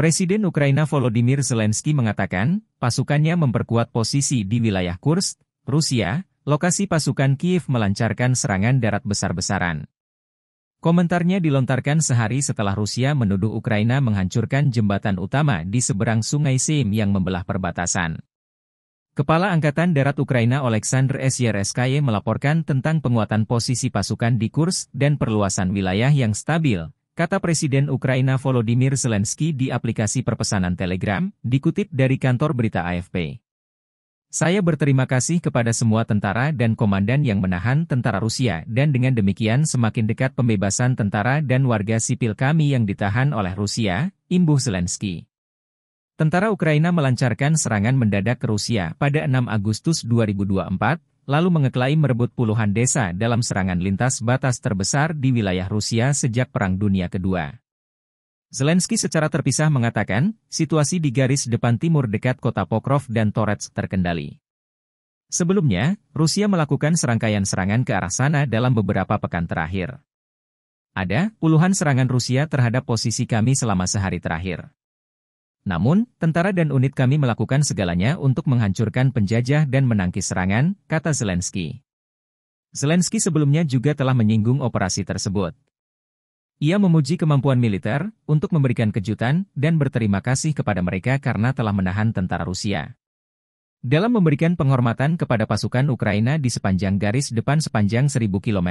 Presiden Ukraina Volodymyr Zelensky mengatakan, pasukannya memperkuat posisi di wilayah Kursk, Rusia, lokasi pasukan Kiev melancarkan serangan darat besar-besaran. Komentarnya dilontarkan sehari setelah Rusia menuduh Ukraina menghancurkan jembatan utama di seberang sungai Sim yang membelah perbatasan. Kepala Angkatan Darat Ukraina Alexander Syerskaye melaporkan tentang penguatan posisi pasukan di Kursk dan perluasan wilayah yang stabil, kata Presiden Ukraina Volodymyr Zelensky di aplikasi perpesanan Telegram, dikutip dari kantor berita AFP. Saya berterima kasih kepada semua tentara dan komandan yang menahan tentara Rusia dan dengan demikian semakin dekat pembebasan tentara dan warga sipil kami yang ditahan oleh Rusia, imbuh Zelensky. Tentara Ukraina melancarkan serangan mendadak ke Rusia pada 6 Agustus 2024 lalu mengeklaim merebut puluhan desa dalam serangan lintas batas terbesar di wilayah Rusia sejak Perang Dunia Kedua. Zelensky secara terpisah mengatakan, situasi di garis depan timur dekat kota Pokrov dan Toretsk terkendali. Sebelumnya, Rusia melakukan serangkaian serangan ke arah sana dalam beberapa pekan terakhir. Ada puluhan serangan Rusia terhadap posisi kami selama sehari terakhir. Namun, tentara dan unit kami melakukan segalanya untuk menghancurkan penjajah dan menangkis serangan, kata Zelensky. Zelensky sebelumnya juga telah menyinggung operasi tersebut. Ia memuji kemampuan militer untuk memberikan kejutan dan berterima kasih kepada mereka karena telah menahan tentara Rusia. Dalam memberikan penghormatan kepada pasukan Ukraina di sepanjang garis depan sepanjang 1000 km,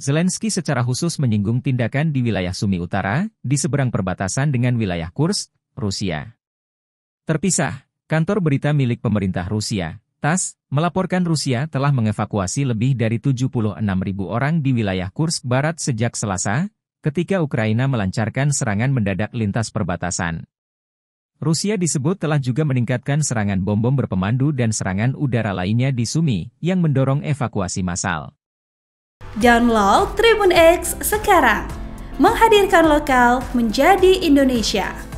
Zelensky secara khusus menyinggung tindakan di wilayah Sumi Utara, di seberang perbatasan dengan wilayah Kursk. Rusia. Terpisah, kantor berita milik pemerintah Rusia, TAS, melaporkan Rusia telah mengevakuasi lebih dari 76.000 orang di wilayah Kursk Barat sejak Selasa, ketika Ukraina melancarkan serangan mendadak lintas perbatasan. Rusia disebut telah juga meningkatkan serangan bom-bom berpemandu dan serangan udara lainnya di Sumi, yang mendorong evakuasi massal. Download Tribun X sekarang, menghadirkan lokal menjadi Indonesia.